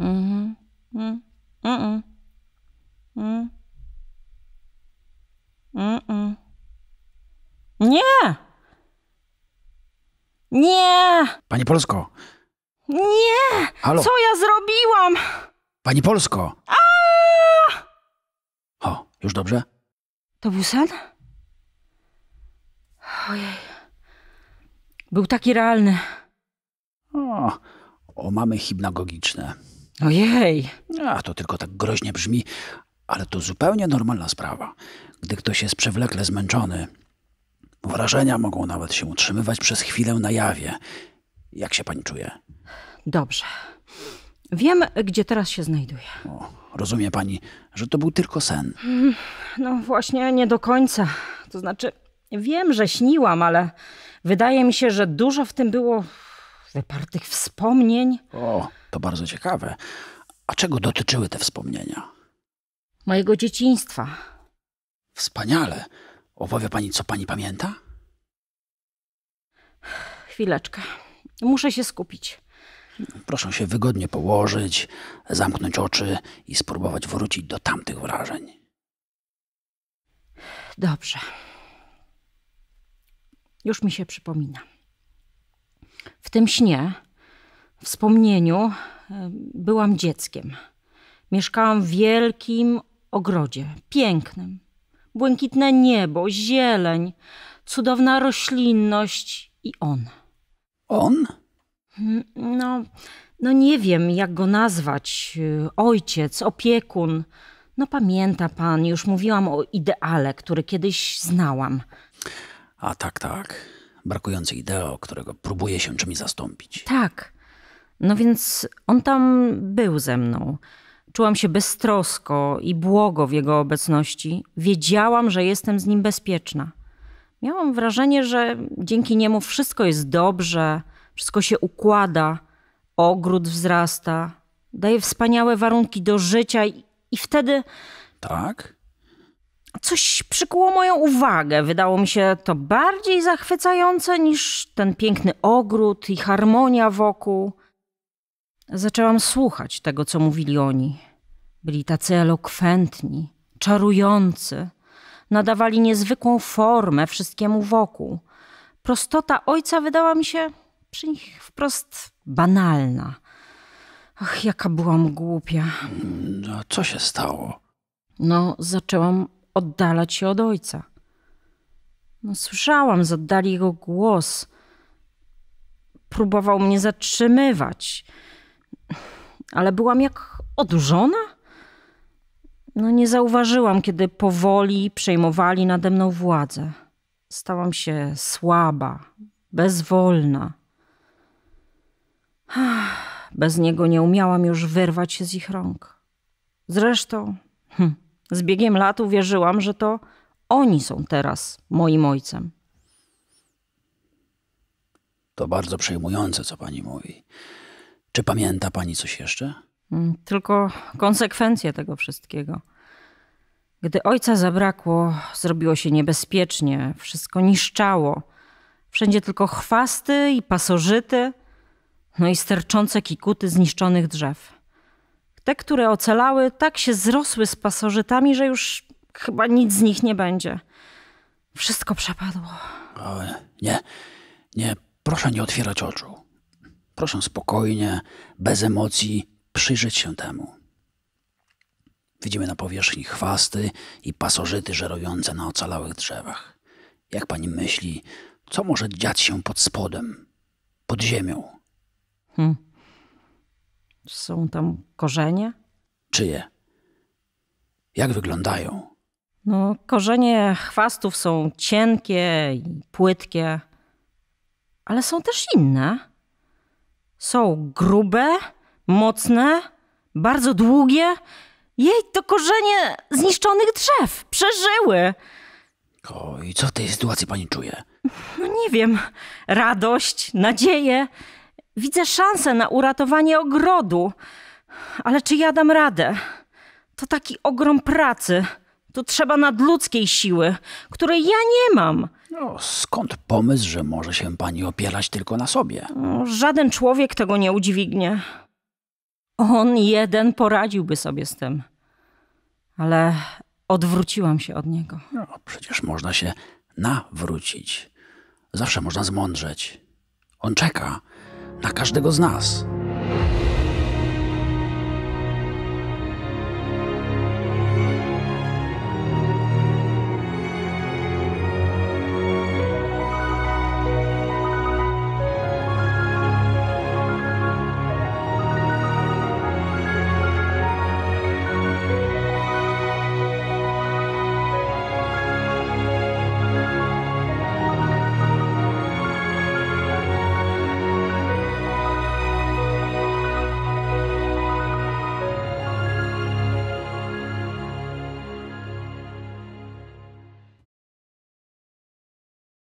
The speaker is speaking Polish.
Mhm. Mm mhm. mhm. Nie! Nie! Pani Polsko! Nie! Halo? Co ja zrobiłam? Pani Polsko! A! O, już dobrze? To był sen? Ojej. Był taki realny. O, o mamy hipnagogiczne. Ojej. A to tylko tak groźnie brzmi, ale to zupełnie normalna sprawa. Gdy ktoś jest przewlekle zmęczony, wrażenia mogą nawet się utrzymywać przez chwilę na jawie. Jak się pani czuje? Dobrze. Wiem, gdzie teraz się znajduję. O, rozumie pani, że to był tylko sen. No właśnie, nie do końca. To znaczy, wiem, że śniłam, ale wydaje mi się, że dużo w tym było wypartych wspomnień. O, to bardzo ciekawe. A czego dotyczyły te wspomnienia? Mojego dzieciństwa. Wspaniale. Opowie pani, co pani pamięta? Chwileczkę. Muszę się skupić. Proszę się wygodnie położyć, zamknąć oczy i spróbować wrócić do tamtych wrażeń. Dobrze. Już mi się przypomina. W tym śnie, wspomnieniu, e, byłam dzieckiem. Mieszkałam w wielkim ogrodzie, pięknym. Błękitne niebo, zieleń, cudowna roślinność i on. On? Hmm, no, no nie wiem, jak go nazwać. Y, ojciec, opiekun. No pamięta pan, już mówiłam o ideale, który kiedyś znałam. A tak, tak brakujący ideał, którego próbuje się czymś zastąpić. Tak. No więc on tam był ze mną. Czułam się beztrosko i błogo w jego obecności. Wiedziałam, że jestem z nim bezpieczna. Miałam wrażenie, że dzięki niemu wszystko jest dobrze, wszystko się układa, ogród wzrasta, daje wspaniałe warunki do życia i, i wtedy. Tak? coś przykuło moją uwagę. Wydało mi się to bardziej zachwycające niż ten piękny ogród i harmonia wokół. Zaczęłam słuchać tego, co mówili oni. Byli tacy elokwentni, czarujący. Nadawali niezwykłą formę wszystkiemu wokół. Prostota ojca wydała mi się przy nich wprost banalna. Ach, jaka byłam głupia. No, co się stało? No, zaczęłam oddalać się od ojca. No, słyszałam z oddali jego głos. Próbował mnie zatrzymywać, ale byłam jak odurzona. No, nie zauważyłam, kiedy powoli przejmowali nade mną władzę. Stałam się słaba, bezwolna. Bez niego nie umiałam już wyrwać się z ich rąk. Zresztą, hm, z biegiem lat uwierzyłam, że to oni są teraz moim ojcem. To bardzo przejmujące, co pani mówi. Czy pamięta pani coś jeszcze? Mm, tylko konsekwencje tego wszystkiego. Gdy ojca zabrakło, zrobiło się niebezpiecznie, wszystko niszczało. Wszędzie tylko chwasty i pasożyty, no i sterczące kikuty zniszczonych drzew. Te, które ocalały, tak się zrosły z pasożytami, że już chyba nic z nich nie będzie. Wszystko przepadło. O, nie, nie, proszę nie otwierać oczu. Proszę spokojnie, bez emocji przyjrzeć się temu. Widzimy na powierzchni chwasty i pasożyty żerujące na ocalałych drzewach. Jak pani myśli, co może dziać się pod spodem, pod ziemią? Hmm. Są tam korzenie? Czyje? Jak wyglądają? No, korzenie chwastów są cienkie i płytkie, ale są też inne. Są grube, mocne, bardzo długie. Jej, to korzenie zniszczonych drzew. Przeżyły. O, i co w tej sytuacji pani czuje? No nie wiem. Radość, nadzieję. Widzę szansę na uratowanie ogrodu, ale czy ja dam radę? To taki ogrom pracy. Tu trzeba nadludzkiej siły, której ja nie mam. No, skąd pomysł, że może się pani opierać tylko na sobie? No, żaden człowiek tego nie udźwignie. On jeden poradziłby sobie z tym. Ale odwróciłam się od niego. No, przecież można się nawrócić. Zawsze można zmądrzeć. On czeka dla każdego z nas.